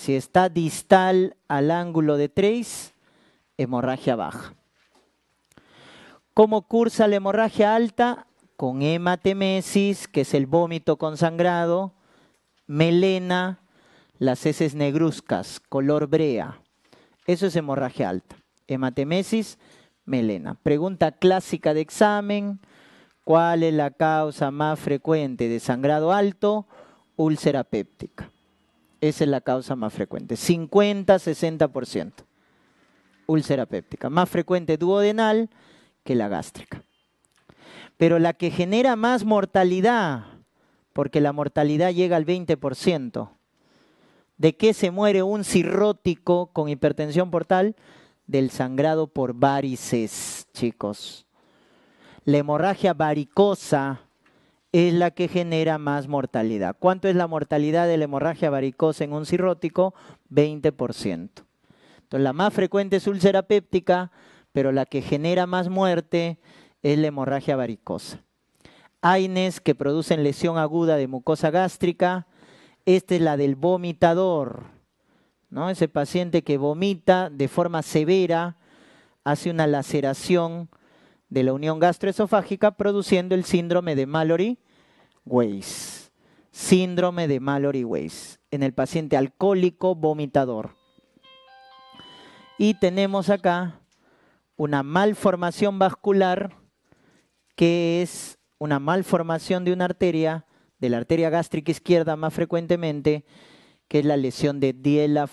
Si está distal al ángulo de 3, hemorragia baja. ¿Cómo cursa la hemorragia alta? Con hematemesis, que es el vómito consangrado, melena, las heces negruzcas, color brea. Eso es hemorragia alta. Hematemesis, melena. Pregunta clásica de examen. ¿Cuál es la causa más frecuente de sangrado alto? Úlcera péptica. Esa es la causa más frecuente, 50-60%. Úlcera péptica, más frecuente duodenal que la gástrica. Pero la que genera más mortalidad, porque la mortalidad llega al 20%, ¿de qué se muere un cirrótico con hipertensión portal? Del sangrado por varices, chicos. La hemorragia varicosa es la que genera más mortalidad. ¿Cuánto es la mortalidad de la hemorragia varicosa en un cirrótico? 20%. Entonces, la más frecuente es úlcera péptica, pero la que genera más muerte es la hemorragia varicosa. AINES que producen lesión aguda de mucosa gástrica. Esta es la del vomitador, ¿no? Ese paciente que vomita de forma severa, hace una laceración de la unión gastroesofágica produciendo el síndrome de Mallory Weiss. Síndrome de Mallory Weiss en el paciente alcohólico vomitador. Y tenemos acá una malformación vascular que es una malformación de una arteria, de la arteria gástrica izquierda más frecuentemente, que es la lesión de diela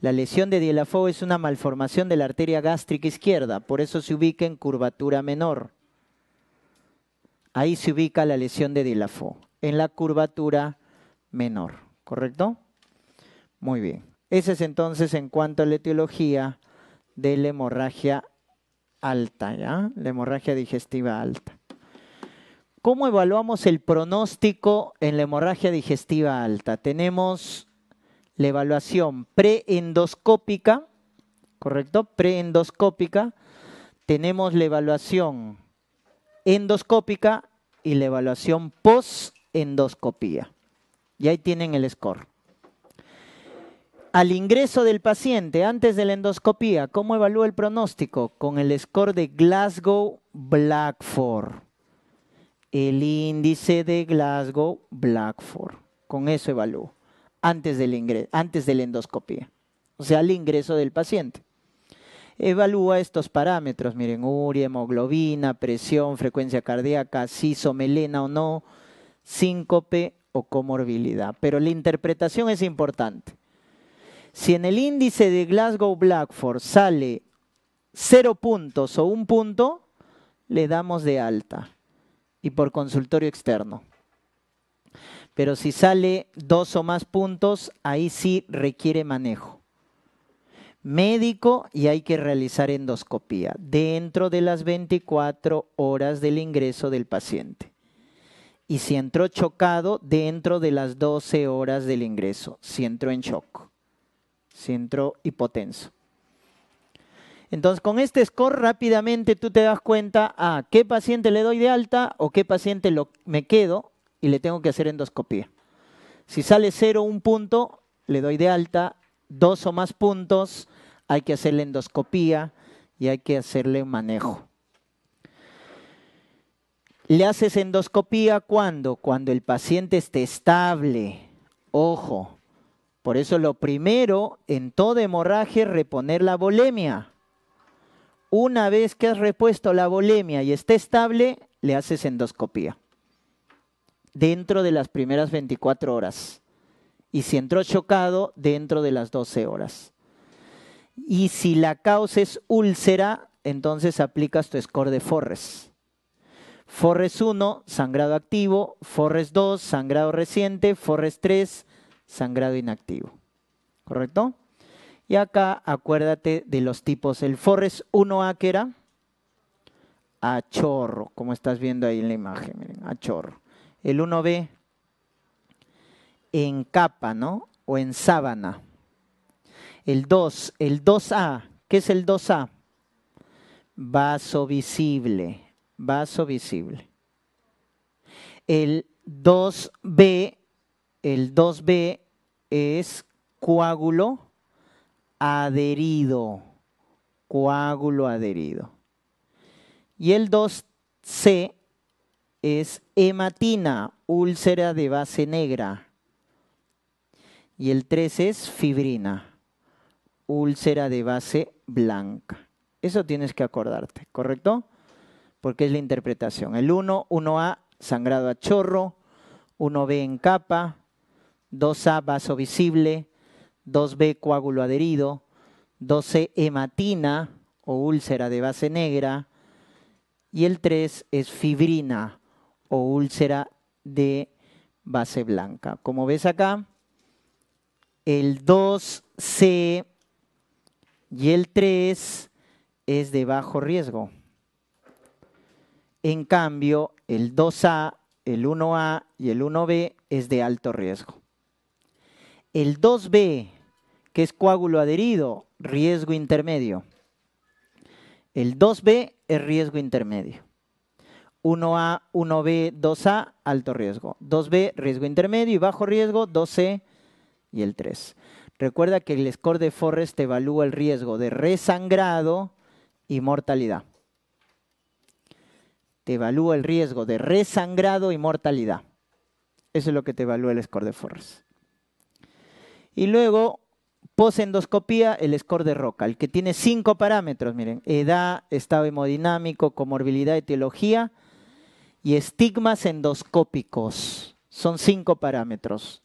La lesión de diela es una malformación de la arteria gástrica izquierda, por eso se ubica en curvatura menor. Ahí se ubica la lesión de Dilafo, en la curvatura menor, ¿correcto? Muy bien. Ese es entonces en cuanto a la etiología de la hemorragia alta, ¿ya? La hemorragia digestiva alta. ¿Cómo evaluamos el pronóstico en la hemorragia digestiva alta? Tenemos la evaluación preendoscópica, ¿correcto? Preendoscópica. Tenemos la evaluación endoscópica y la evaluación post-endoscopía. Y ahí tienen el score. Al ingreso del paciente antes de la endoscopía, ¿cómo evalúa el pronóstico? Con el score de Glasgow-Blackford. El índice de Glasgow-Blackford. Con eso evalúo antes, del antes de la endoscopía. O sea, al ingreso del paciente evalúa estos parámetros, miren, uria, hemoglobina, presión, frecuencia cardíaca, si melena o no, síncope o comorbilidad. Pero la interpretación es importante. Si en el índice de Glasgow-Blackford sale cero puntos o un punto, le damos de alta y por consultorio externo. Pero si sale dos o más puntos, ahí sí requiere manejo médico y hay que realizar endoscopía dentro de las 24 horas del ingreso del paciente. Y si entró chocado, dentro de las 12 horas del ingreso, si entró en shock, si entró hipotenso. Entonces, con este score rápidamente tú te das cuenta a ah, qué paciente le doy de alta o qué paciente me quedo y le tengo que hacer endoscopía. Si sale cero un punto, le doy de alta dos o más puntos, hay que hacerle endoscopía y hay que hacerle manejo. Le haces endoscopía cuando? Cuando el paciente esté estable. Ojo. Por eso lo primero en todo hemorragia es reponer la bolemia. Una vez que has repuesto la bolemia y esté estable, le haces endoscopía. Dentro de las primeras 24 horas y si entró chocado, dentro de las 12 horas. Y si la causa es úlcera, entonces aplicas tu score de Forres. Forres 1, sangrado activo, Forres 2, sangrado reciente, Forres 3, sangrado inactivo. ¿Correcto? Y acá acuérdate de los tipos. El Forres 1A que era a chorro, como estás viendo ahí en la imagen, miren, a chorro. El 1B en capa, ¿no? O en sábana. El 2, el 2A, ¿qué es el 2A? Vaso visible, vaso visible. El 2B, el 2B es coágulo adherido, coágulo adherido. Y el 2C es hematina, úlcera de base negra, y el 3 es fibrina, úlcera de base blanca. Eso tienes que acordarte, ¿correcto? Porque es la interpretación. El 1, 1A, sangrado a chorro, 1B en capa, 2A, vaso visible, 2B, coágulo adherido, 2C, hematina o úlcera de base negra, y el 3 es fibrina o úlcera de base blanca. Como ves acá, el 2C y el 3 es de bajo riesgo. En cambio, el 2A, el 1A y el 1B es de alto riesgo. El 2B, que es coágulo adherido, riesgo intermedio. El 2B es riesgo intermedio. 1A, 1B, 2A, alto riesgo. 2B, riesgo intermedio y bajo riesgo. 2C, y el 3. Recuerda que el score de Forrest evalúa el riesgo de resangrado y mortalidad. Te evalúa el riesgo de resangrado y mortalidad. Eso es lo que te evalúa el score de Forrest. Y luego, posendoscopía, el score de Roca, el que tiene cinco parámetros, miren, edad, estado hemodinámico, comorbilidad, etiología y estigmas endoscópicos. Son cinco parámetros.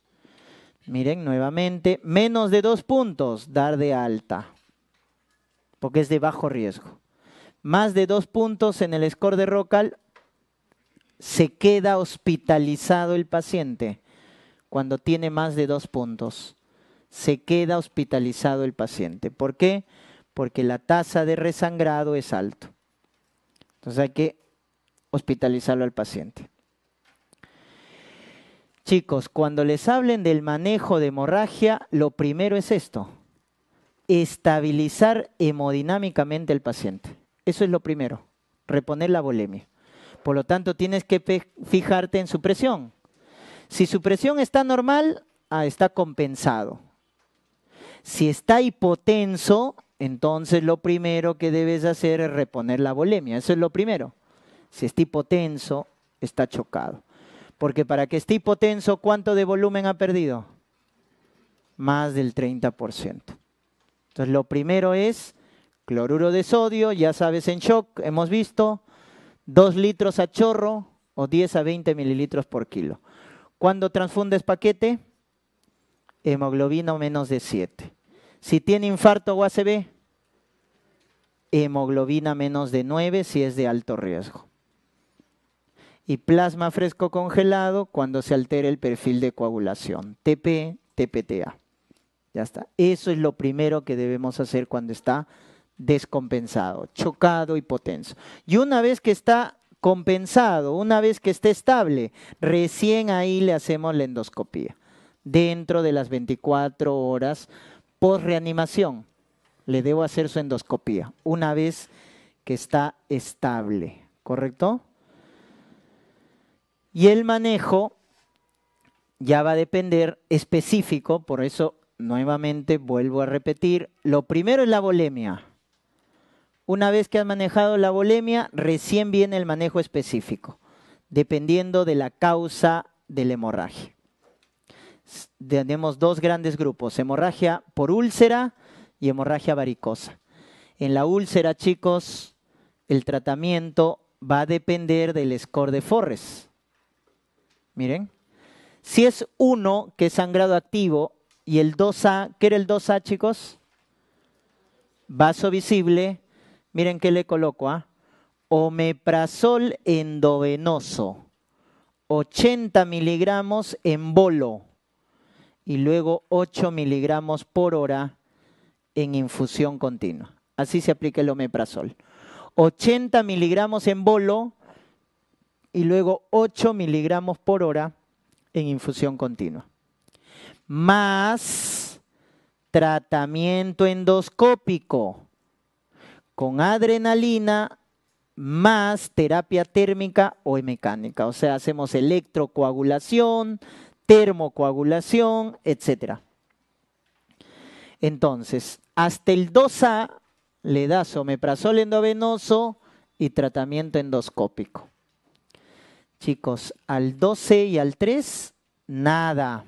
Miren nuevamente, menos de dos puntos, dar de alta, porque es de bajo riesgo. Más de dos puntos en el score de Rocal, se queda hospitalizado el paciente cuando tiene más de dos puntos. Se queda hospitalizado el paciente. ¿Por qué? Porque la tasa de resangrado es alto. Entonces hay que hospitalizarlo al paciente. Chicos, cuando les hablen del manejo de hemorragia, lo primero es esto, estabilizar hemodinámicamente el paciente. Eso es lo primero, reponer la bulimia. Por lo tanto, tienes que fijarte en su presión. Si su presión está normal, ah, está compensado. Si está hipotenso, entonces lo primero que debes hacer es reponer la bulimia. Eso es lo primero. Si está hipotenso, está chocado. Porque para que esté hipotenso, ¿cuánto de volumen ha perdido? Más del 30%. Entonces, lo primero es cloruro de sodio, ya sabes, en shock, hemos visto, 2 litros a chorro o 10 a 20 mililitros por kilo. Cuando transfundes este paquete? Hemoglobina menos de 7. Si tiene infarto o ACV, hemoglobina menos de 9 si es de alto riesgo y plasma fresco congelado cuando se altere el perfil de coagulación, TP, TPTA. Ya está. Eso es lo primero que debemos hacer cuando está descompensado, chocado, y potenso. Y una vez que está compensado, una vez que esté estable, recién ahí le hacemos la endoscopía. Dentro de las 24 horas post reanimación, le debo hacer su endoscopía, una vez que está estable, ¿correcto? Y el manejo ya va a depender específico, por eso nuevamente vuelvo a repetir, lo primero es la bolemia. Una vez que has manejado la bolemia, recién viene el manejo específico, dependiendo de la causa del hemorragia. Tenemos dos grandes grupos, hemorragia por úlcera y hemorragia varicosa. En la úlcera, chicos, el tratamiento va a depender del score de Forres miren. Si es uno que es sangrado activo, y el 2A, ¿qué era el 2A, chicos? Vaso visible. Miren qué le coloco, ¿ah? Omeprazol endovenoso, 80 miligramos en bolo y luego 8 miligramos por hora en infusión continua. Así se aplica el omeprazol. 80 miligramos en bolo, y luego 8 miligramos por hora en infusión continua. Más tratamiento endoscópico con adrenalina más terapia térmica o mecánica. O sea, hacemos electrocoagulación, termocoagulación, etc. Entonces, hasta el 2A le da omeprazol endovenoso y tratamiento endoscópico. Chicos, al 12 y al 3, nada.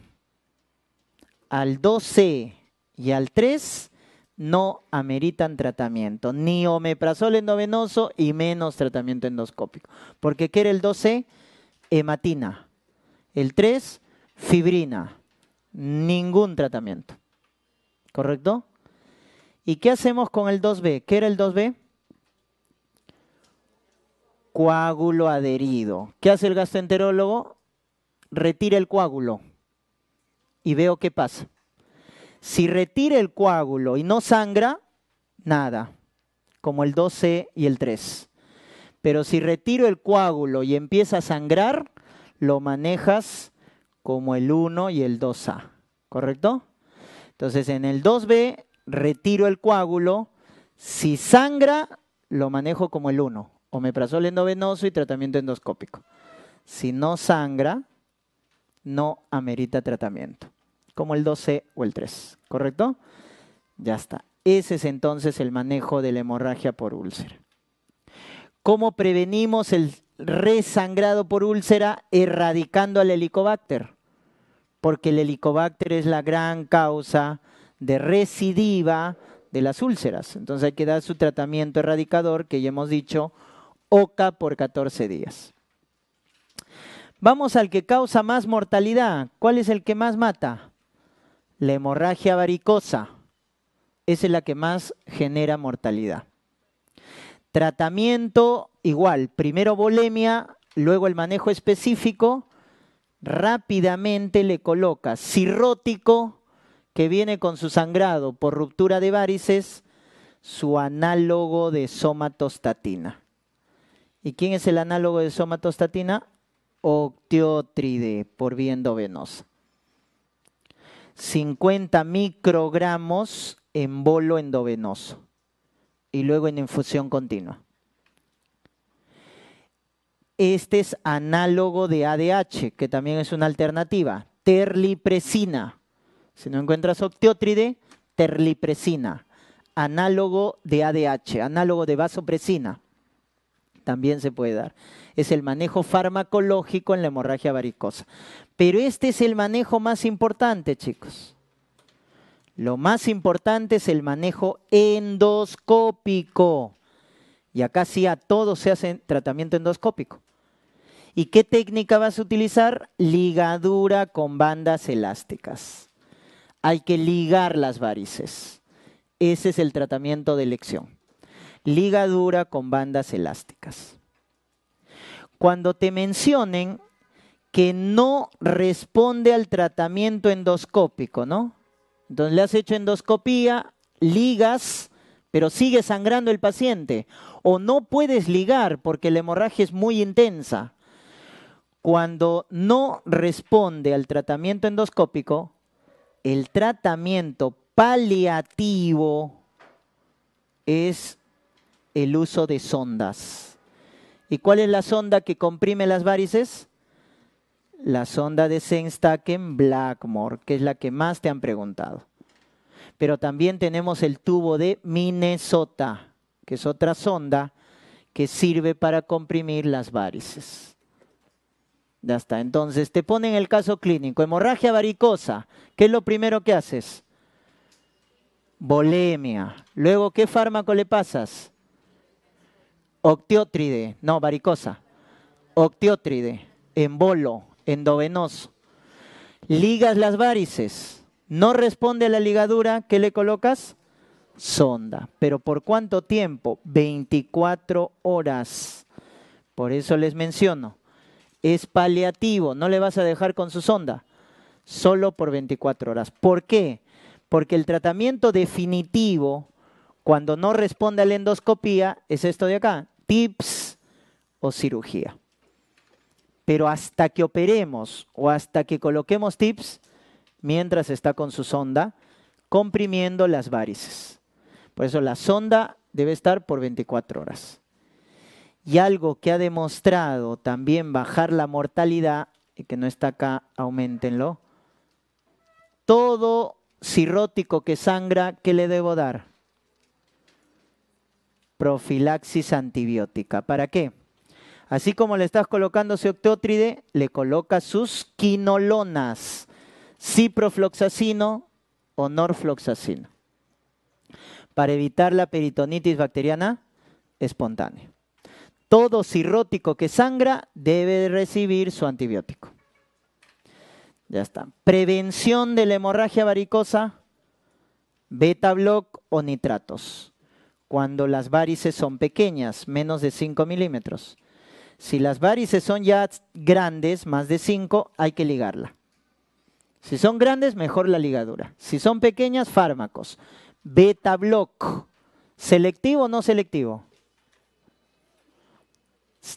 Al 12 y al 3 no ameritan tratamiento, ni omeprazol endovenoso y menos tratamiento endoscópico. Porque ¿qué era el 12? Hematina. El 3, fibrina. Ningún tratamiento. ¿Correcto? ¿Y qué hacemos con el 2B? ¿Qué era el 2B? coágulo adherido. ¿Qué hace el gastroenterólogo? Retira el coágulo y veo qué pasa. Si retira el coágulo y no sangra, nada, como el 12 y el 3. Pero si retiro el coágulo y empieza a sangrar, lo manejas como el 1 y el 2A, ¿correcto? Entonces en el 2B retiro el coágulo, si sangra, lo manejo como el 1 omeprazol endovenoso y tratamiento endoscópico. Si no sangra, no amerita tratamiento, como el 12 o el 3, ¿correcto? Ya está. Ese es entonces el manejo de la hemorragia por úlcera. ¿Cómo prevenimos el resangrado por úlcera? Erradicando al helicobacter, porque el helicobacter es la gran causa de recidiva de las úlceras. Entonces hay que dar su tratamiento erradicador, que ya hemos dicho, oca por 14 días. Vamos al que causa más mortalidad. ¿Cuál es el que más mata? La hemorragia varicosa. Esa es la que más genera mortalidad. Tratamiento igual. Primero bolemia, luego el manejo específico. Rápidamente le coloca cirrótico, que viene con su sangrado por ruptura de varices, su análogo de somatostatina. ¿Y quién es el análogo de somatostatina? Octiotride por vía endovenosa. 50 microgramos en bolo endovenoso y luego en infusión continua. Este es análogo de ADH, que también es una alternativa. Terlipresina. Si no encuentras octiotride, terlipresina. Análogo de ADH, análogo de vasopresina también se puede dar. Es el manejo farmacológico en la hemorragia varicosa. Pero este es el manejo más importante, chicos. Lo más importante es el manejo endoscópico. Y acá sí a todos se hace tratamiento endoscópico. ¿Y qué técnica vas a utilizar? Ligadura con bandas elásticas. Hay que ligar las varices. Ese es el tratamiento de elección ligadura con bandas elásticas. Cuando te mencionen que no responde al tratamiento endoscópico, ¿no? Entonces le has hecho endoscopía, ligas, pero sigue sangrando el paciente. O no puedes ligar porque la hemorragia es muy intensa. Cuando no responde al tratamiento endoscópico, el tratamiento paliativo es el uso de sondas. ¿Y cuál es la sonda que comprime las varices? La sonda de en Blackmore, que es la que más te han preguntado. Pero también tenemos el tubo de Minnesota, que es otra sonda que sirve para comprimir las varices. Ya está. Entonces, te ponen el caso clínico, hemorragia varicosa. ¿Qué es lo primero que haces? Bolemia. Luego, ¿qué fármaco le pasas? Octiótride, no, varicosa. Octiótride, embolo, endovenoso. Ligas las varices. No responde a la ligadura, ¿qué le colocas? Sonda. ¿Pero por cuánto tiempo? 24 horas. Por eso les menciono. Es paliativo, no le vas a dejar con su sonda. Solo por 24 horas. ¿Por qué? Porque el tratamiento definitivo cuando no responde a la endoscopía, es esto de acá, TIPS o cirugía. Pero hasta que operemos o hasta que coloquemos TIPS, mientras está con su sonda, comprimiendo las varices. Por eso la sonda debe estar por 24 horas. Y algo que ha demostrado también bajar la mortalidad, y que no está acá, aumentenlo, todo cirrótico que sangra, ¿qué le debo dar? profilaxis antibiótica. ¿Para qué? Así como le estás colocando octótride, le colocas sus quinolonas, ciprofloxacino o norfloxacino, para evitar la peritonitis bacteriana espontánea. Todo cirrótico que sangra debe recibir su antibiótico. Ya está. Prevención de la hemorragia varicosa, beta block o nitratos cuando las varices son pequeñas, menos de 5 milímetros. Si las varices son ya grandes, más de 5, hay que ligarla. Si son grandes, mejor la ligadura. Si son pequeñas, fármacos. Beta block. ¿Selectivo o no selectivo?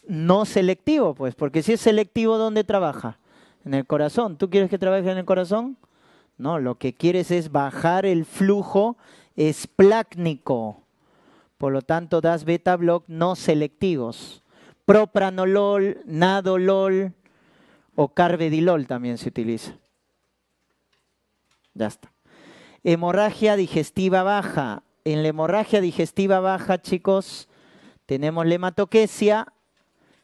No selectivo, pues, porque si es selectivo, ¿dónde trabaja? En el corazón. ¿Tú quieres que trabaje en el corazón? No, lo que quieres es bajar el flujo esplácnico por lo tanto, das beta block no selectivos. Propranolol, nadolol o carvedilol también se utiliza. Ya está. Hemorragia digestiva baja. En la hemorragia digestiva baja, chicos, tenemos la hematoquesia,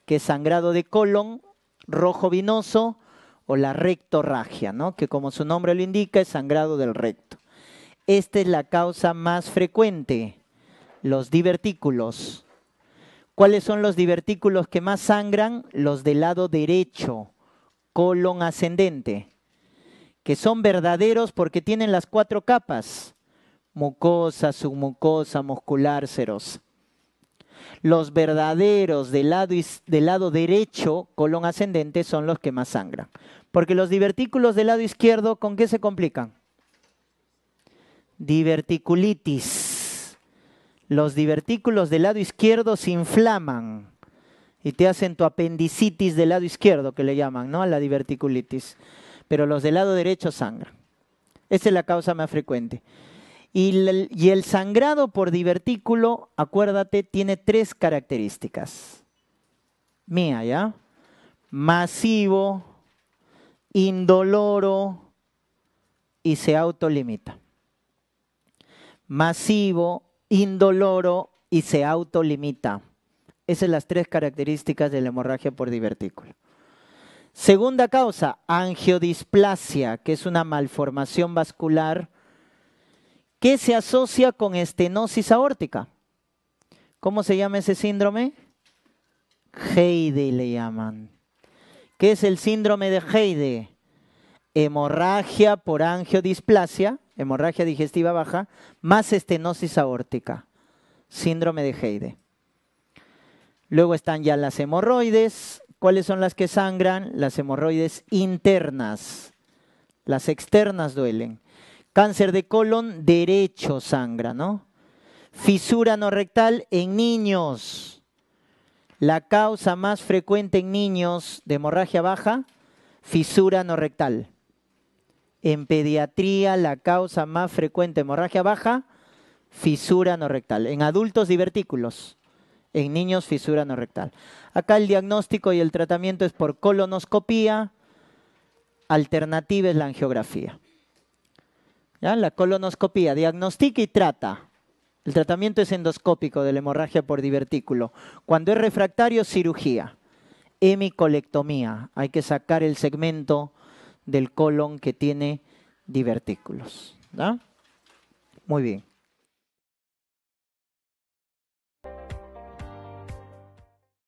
que es sangrado de colon, rojo vinoso, o la rectorragia, ¿no? que como su nombre lo indica, es sangrado del recto. Esta es la causa más frecuente los divertículos. ¿Cuáles son los divertículos que más sangran? Los del lado derecho, colon ascendente, que son verdaderos porque tienen las cuatro capas, mucosa, submucosa, muscular, ceros. Los verdaderos del lado, del lado derecho, colon ascendente, son los que más sangran. Porque los divertículos del lado izquierdo, ¿con qué se complican? Diverticulitis los divertículos del lado izquierdo se inflaman y te hacen tu apendicitis del lado izquierdo, que le llaman, ¿no? La diverticulitis. Pero los del lado derecho sangran. Esa es la causa más frecuente. Y el, sangrado por divertículo, acuérdate, tiene tres características. Mía, ¿ya? Masivo, indoloro y se autolimita. Masivo, indoloro y se autolimita. Esas son las tres características de la hemorragia por divertículo. Segunda causa, angiodisplasia, que es una malformación vascular que se asocia con estenosis aórtica. ¿Cómo se llama ese síndrome? Heide le llaman. ¿Qué es el síndrome de Heide? Hemorragia por angiodisplasia hemorragia digestiva baja, más estenosis aórtica, síndrome de Heide. Luego están ya las hemorroides. ¿Cuáles son las que sangran? Las hemorroides internas. Las externas duelen. Cáncer de colon derecho sangra, ¿no? Fisura no rectal en niños. La causa más frecuente en niños de hemorragia baja, fisura no rectal. En pediatría, la causa más frecuente, hemorragia baja, fisura no rectal. En adultos, divertículos. En niños, fisura no rectal. Acá el diagnóstico y el tratamiento es por colonoscopía. Alternativa es la angiografía. La colonoscopía diagnostica y trata. El tratamiento es endoscópico de la hemorragia por divertículo. Cuando es refractario, cirugía. Hemicolectomía. Hay que sacar el segmento del colon que tiene divertículos. Muy bien.